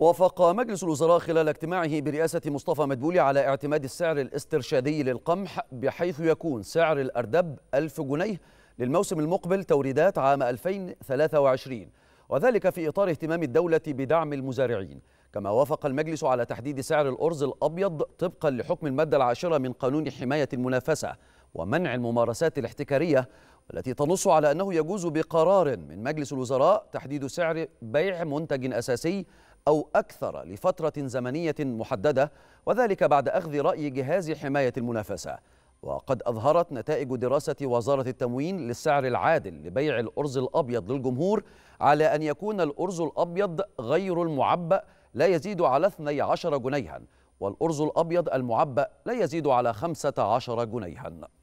وافق مجلس الوزراء خلال اجتماعه برئاسة مصطفى مدبولي على اعتماد السعر الاسترشادي للقمح بحيث يكون سعر الأردب 1000 جنيه للموسم المقبل توريدات عام 2023 وذلك في إطار اهتمام الدولة بدعم المزارعين كما وافق المجلس على تحديد سعر الأرز الأبيض طبقا لحكم المادة العاشرة من قانون حماية المنافسة ومنع الممارسات الاحتكارية والتي تنص على أنه يجوز بقرار من مجلس الوزراء تحديد سعر بيع منتج أساسي أو أكثر لفترة زمنية محددة وذلك بعد أخذ رأي جهاز حماية المنافسة وقد أظهرت نتائج دراسة وزارة التموين للسعر العادل لبيع الأرز الأبيض للجمهور على أن يكون الأرز الأبيض غير المعبأ لا يزيد على 12 جنيها والأرز الأبيض المعبأ لا يزيد على 15 جنيها